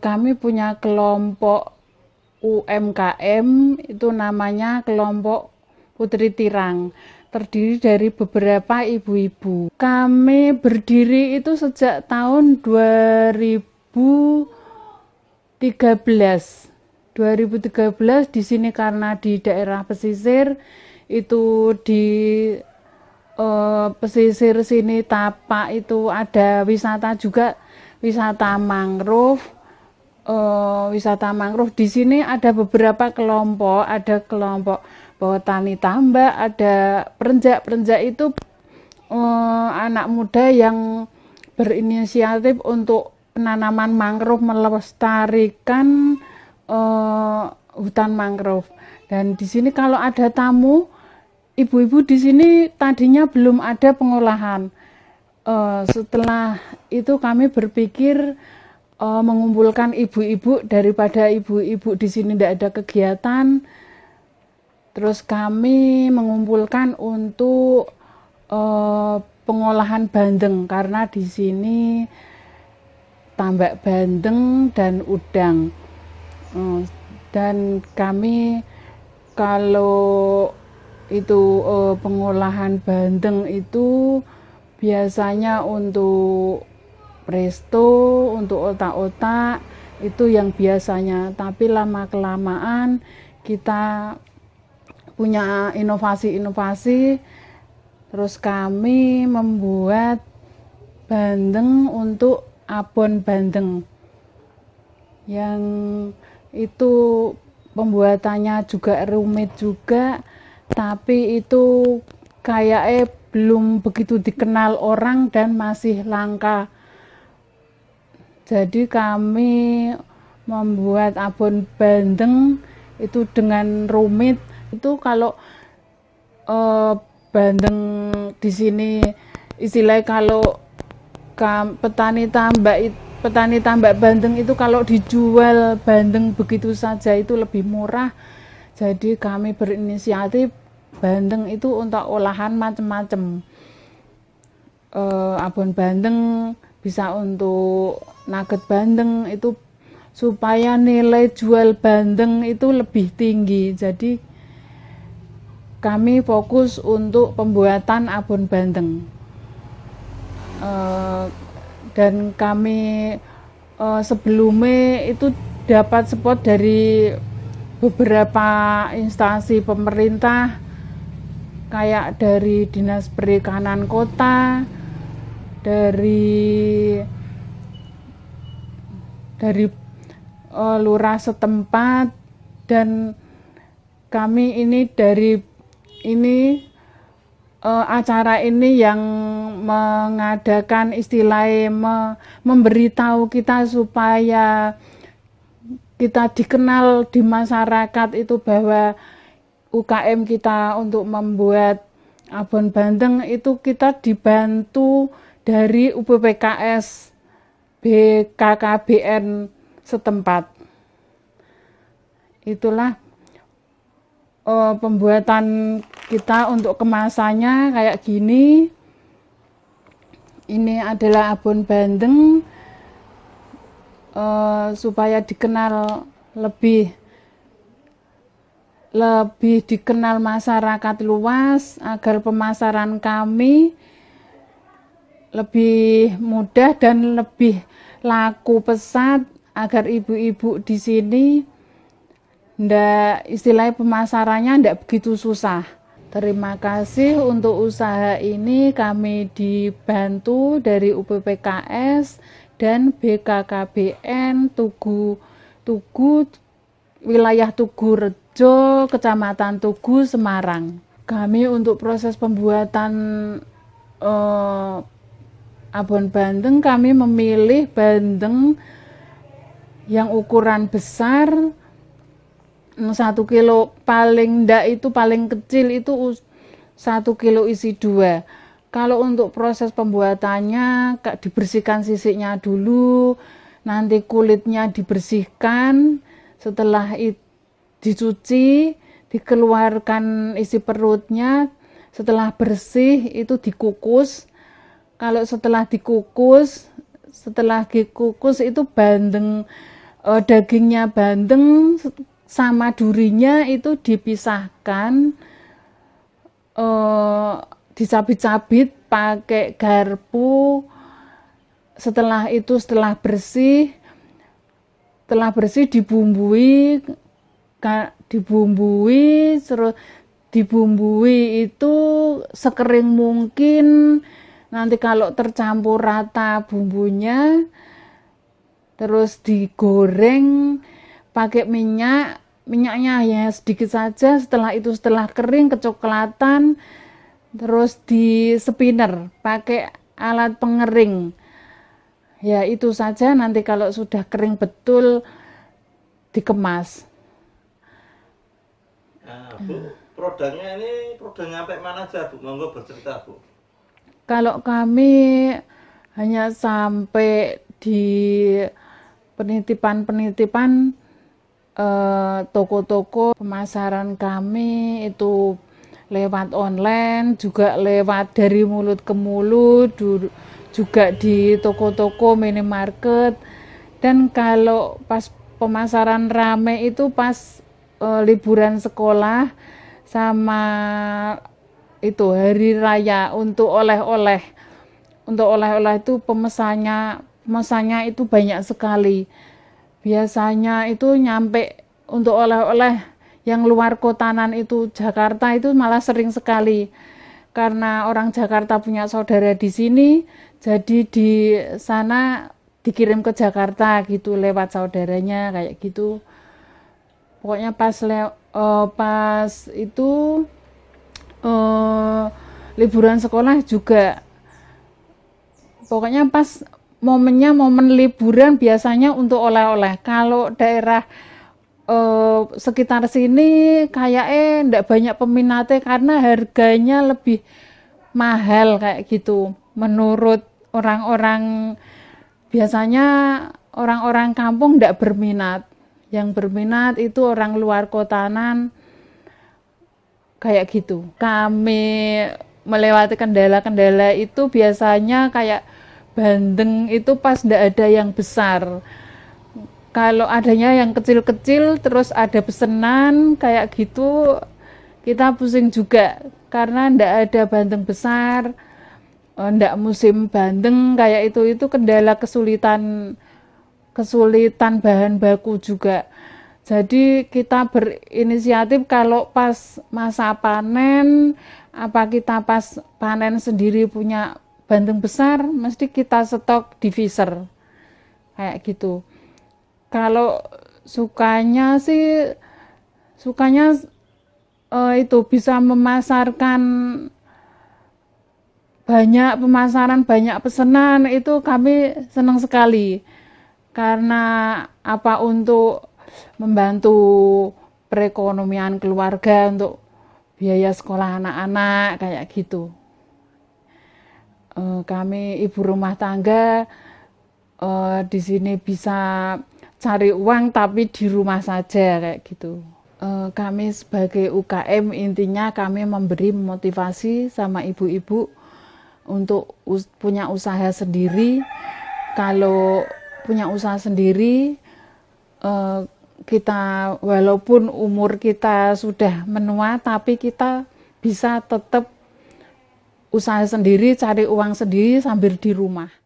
Kami punya kelompok UMKM itu namanya kelompok Putri Tirang terdiri dari beberapa ibu-ibu. Kami berdiri itu sejak tahun 2013. 2013 di sini karena di daerah pesisir itu di eh, pesisir sini tapak itu ada wisata juga wisata mangrove uh, wisata mangrove di sini ada beberapa kelompok, ada kelompok tani tambak, ada perenjak-perenjak itu uh, anak muda yang berinisiatif untuk penanaman mangrove melestarikan uh, hutan mangrove. Dan di sini kalau ada tamu, ibu-ibu di sini tadinya belum ada pengolahan. Uh, setelah itu kami berpikir uh, mengumpulkan ibu-ibu daripada ibu-ibu di sini tidak ada kegiatan terus kami mengumpulkan untuk uh, pengolahan bandeng karena di sini tambak bandeng dan udang uh, dan kami kalau itu uh, pengolahan bandeng itu biasanya untuk presto untuk otak-otak itu yang biasanya tapi lama kelamaan kita punya inovasi-inovasi terus kami membuat bandeng untuk abon bandeng yang itu pembuatannya juga rumit juga tapi itu kayaknya eh, belum begitu dikenal orang dan masih langka jadi kami membuat abon bandeng itu dengan rumit. Itu kalau eh, bandeng di sini istilahnya kalau petani tambak petani tambak bandeng itu kalau dijual bandeng begitu saja itu lebih murah. Jadi kami berinisiatif bandeng itu untuk olahan macam-macam. Uh, eh, abon bandeng bisa untuk nugget bandeng itu supaya nilai jual bandeng itu lebih tinggi. Jadi kami fokus untuk pembuatan abon bandeng. E, dan kami e, sebelumnya itu dapat support dari beberapa instansi pemerintah kayak dari Dinas Perikanan Kota, dari dari uh, lurah setempat dan kami ini dari ini uh, acara ini yang mengadakan istilah me, memberitahu kita supaya kita dikenal di masyarakat itu bahwa UKM kita untuk membuat abon bandeng itu kita dibantu dari UPPKS BKKBN setempat. Itulah uh, pembuatan kita untuk kemasannya kayak gini. Ini adalah abon bandeng uh, supaya dikenal lebih lebih dikenal masyarakat luas agar pemasaran kami lebih mudah dan lebih laku pesat agar ibu-ibu di sini ndak istilah pemasarannya ndak begitu susah. Terima kasih untuk usaha ini kami dibantu dari UPPKS dan BKKBN Tugu Tugu wilayah Tugu Rejo, Kecamatan Tugu, Semarang. Kami untuk proses pembuatan eh, abon bandeng kami memilih bandeng yang ukuran besar satu kilo paling ndak itu paling kecil itu satu kilo isi dua kalau untuk proses pembuatannya dibersihkan sisiknya dulu nanti kulitnya dibersihkan setelah dicuci dikeluarkan isi perutnya setelah bersih itu dikukus kalau setelah dikukus setelah dikukus itu bandeng e, dagingnya bandeng sama durinya itu dipisahkan e, dicabit-cabit pakai garpu setelah itu setelah bersih setelah bersih dibumbui dibumbui terus dibumbui itu sekering mungkin nanti kalau tercampur rata bumbunya terus digoreng pakai minyak minyaknya ya sedikit saja setelah itu setelah kering kecoklatan terus di spinner pakai alat pengering ya itu saja nanti kalau sudah kering betul dikemas nah, Bu, produknya ini produknya sampai mana aja Bu monggo bercerita Bu kalau kami hanya sampai di penitipan-penitipan eh, toko-toko pemasaran kami itu lewat online juga lewat dari mulut ke mulut juga di toko-toko minimarket dan kalau pas pemasaran rame itu pas eh, liburan sekolah sama itu hari raya untuk oleh-oleh untuk oleh-oleh itu pemesannya pemesannya itu banyak sekali biasanya itu nyampe untuk oleh-oleh yang luar kotanan itu Jakarta itu malah sering sekali karena orang Jakarta punya saudara di sini jadi di sana dikirim ke Jakarta gitu lewat saudaranya kayak gitu pokoknya pas le uh, pas itu uh, liburan sekolah juga pokoknya pas momennya momen liburan biasanya untuk oleh-oleh kalau daerah eh, sekitar sini kayak eh ndak banyak peminatnya karena harganya lebih mahal kayak gitu menurut orang-orang biasanya orang-orang kampung ndak berminat yang berminat itu orang luar kotanan kayak gitu. Kami melewati kendala-kendala itu biasanya kayak bandeng itu pas tidak ada yang besar. Kalau adanya yang kecil-kecil terus ada pesenan kayak gitu kita pusing juga karena ndak ada bandeng besar, eh, ndak musim bandeng kayak itu itu kendala kesulitan kesulitan bahan baku juga. Jadi kita berinisiatif kalau pas masa panen, apa kita pas panen sendiri punya banteng besar, mesti kita stok diviser Kayak gitu. Kalau sukanya sih, sukanya eh, itu bisa memasarkan banyak pemasaran, banyak pesanan, itu kami senang sekali. Karena apa untuk membantu perekonomian keluarga untuk biaya sekolah anak-anak kayak gitu. E, kami ibu rumah tangga e, di sini bisa cari uang tapi di rumah saja kayak gitu. E, kami sebagai UKM intinya kami memberi motivasi sama ibu-ibu untuk us punya usaha sendiri. Kalau punya usaha sendiri, E, kita walaupun umur kita sudah menua tapi kita bisa tetap usaha sendiri, cari uang sendiri sambil di rumah.